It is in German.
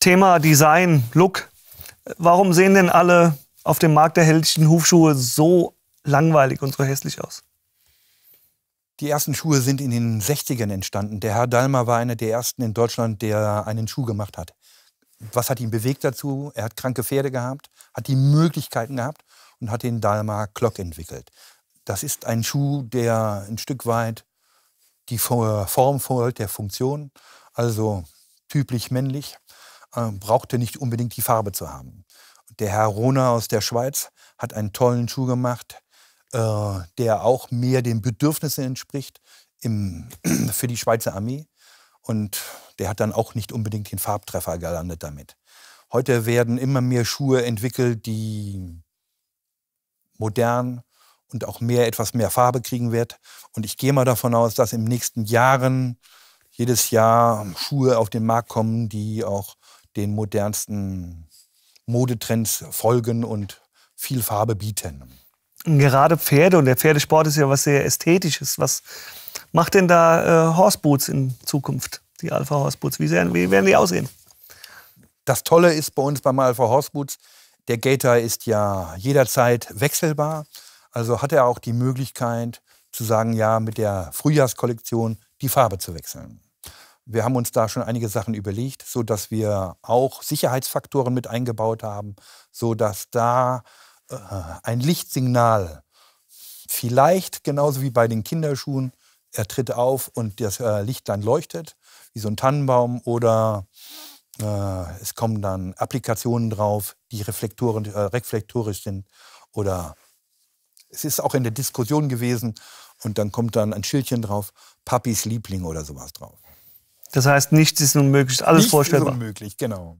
Thema Design, Look. Warum sehen denn alle auf dem Markt der helllichen Hufschuhe so langweilig und so hässlich aus? Die ersten Schuhe sind in den 60ern entstanden. Der Herr Dalmer war einer der ersten in Deutschland, der einen Schuh gemacht hat. Was hat ihn bewegt dazu? Er hat kranke Pferde gehabt, hat die Möglichkeiten gehabt und hat den Dalmer Clock entwickelt. Das ist ein Schuh, der ein Stück weit die Form folgt der Funktion, also typisch männlich äh, brauchte nicht unbedingt die Farbe zu haben. Der Herr Rona aus der Schweiz hat einen tollen Schuh gemacht, äh, der auch mehr den Bedürfnissen entspricht im, für die Schweizer Armee. Und der hat dann auch nicht unbedingt den Farbtreffer gelandet damit. Heute werden immer mehr Schuhe entwickelt, die modern und auch mehr etwas mehr Farbe kriegen wird. Und ich gehe mal davon aus, dass in den nächsten Jahren jedes Jahr Schuhe auf den Markt kommen, die auch den modernsten Modetrends folgen und viel Farbe bieten. Gerade Pferde und der Pferdesport ist ja was sehr Ästhetisches. Was macht denn da äh, Horse in Zukunft, die Alpha Horseboots? Wie, wie werden die aussehen? Das Tolle ist bei uns beim Alpha Horseboots, der Gator ist ja jederzeit wechselbar. Also hat er auch die Möglichkeit zu sagen, ja, mit der Frühjahrskollektion die Farbe zu wechseln. Wir haben uns da schon einige Sachen überlegt, so dass wir auch Sicherheitsfaktoren mit eingebaut haben, so dass da äh, ein Lichtsignal vielleicht genauso wie bei den Kinderschuhen, er tritt auf und das äh, Licht dann leuchtet, wie so ein Tannenbaum oder äh, es kommen dann Applikationen drauf, die reflektorisch äh, sind oder es ist auch in der Diskussion gewesen und dann kommt dann ein Schildchen drauf, Papis Liebling oder sowas drauf. Das heißt, nichts ist unmöglich, alles nichts vorstellbar. Nichts ist unmöglich, genau.